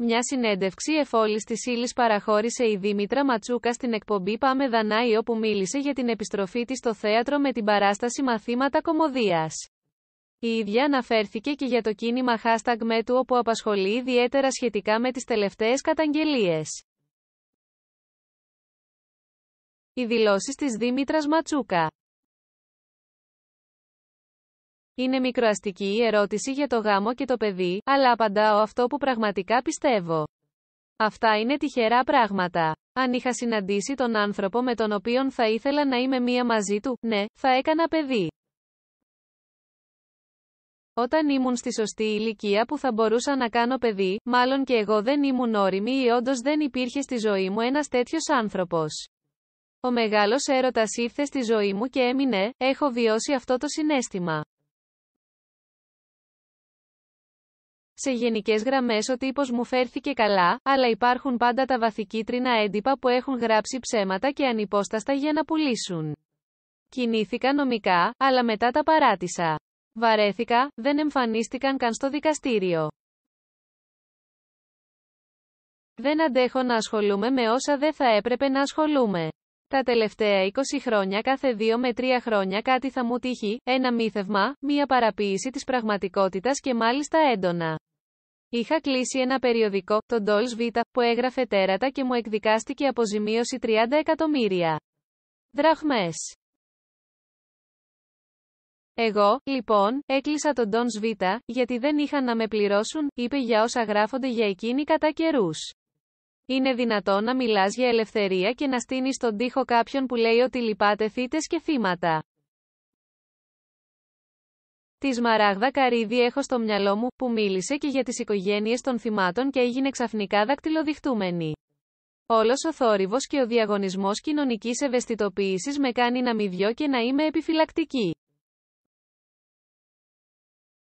Μια συνέντευξη εφόλης της ύλης παραχώρησε η Δήμητρα Ματσούκα στην εκπομπή Πάμε Δανάη όπου μίλησε για την επιστροφή της στο θέατρο με την παράσταση μαθήματα κομμωδίας. Η ίδια αναφέρθηκε και για το κίνημα hashtag με όπου απασχολεί ιδιαίτερα σχετικά με τις τελευταίες καταγγελίες. Οι δηλώσεις της Δήμητρας Ματσούκα είναι μικροαστική η ερώτηση για το γάμο και το παιδί, αλλά απαντάω αυτό που πραγματικά πιστεύω. Αυτά είναι τυχερά πράγματα. Αν είχα συναντήσει τον άνθρωπο με τον οποίον θα ήθελα να είμαι μία μαζί του, ναι, θα έκανα παιδί. Όταν ήμουν στη σωστή ηλικία που θα μπορούσα να κάνω παιδί, μάλλον και εγώ δεν ήμουν όριμη ή όντως δεν υπήρχε στη ζωή μου ένας τέτοιος άνθρωπος. Ο μεγάλος έρωτας ήρθε στη ζωή μου και έμεινε, έχω βιώσει αυτό το συνέστημα. Σε γενικές γραμμές ο τύπος μου φέρθηκε καλά, αλλά υπάρχουν πάντα τα βαθικίτρινα έντυπα που έχουν γράψει ψέματα και ανυπόσταστα για να πουλήσουν. Κινήθηκα νομικά, αλλά μετά τα παράτησα. Βαρέθηκα, δεν εμφανίστηκαν καν στο δικαστήριο. Δεν αντέχω να ασχολούμαι με όσα δεν θα έπρεπε να ασχολούμαι. Τα τελευταία 20 χρόνια κάθε 2 με 3 χρόνια κάτι θα μου τύχει, ένα μύθευμα, μία παραποίηση της πραγματικότητας και μάλιστα έντονα. Είχα κλείσει ένα περιοδικό, το Dolls Vita, που έγραφε τέρατα και μου εκδικάστηκε αποζημίωση 30 εκατομμύρια δραχμές. Εγώ, λοιπόν, έκλεισα τον Don's Vita, γιατί δεν είχαν να με πληρώσουν, είπε για όσα γράφονται για εκείνη κατά καιρούς. Είναι δυνατό να μιλάς για ελευθερία και να στείνεις τον τοίχο κάποιον που λέει ότι λυπάται θύτες και θύματα. Τη Μαράγδα Καρύδη έχω στο μυαλό μου, που μίλησε και για τις οικογένειες των θυμάτων και έγινε ξαφνικά δακτυλοδειχτούμενη. Όλος ο θόρυβος και ο διαγωνισμός κοινωνικής ευαισθητοποίησης με κάνει να μη και να είμαι επιφυλακτική.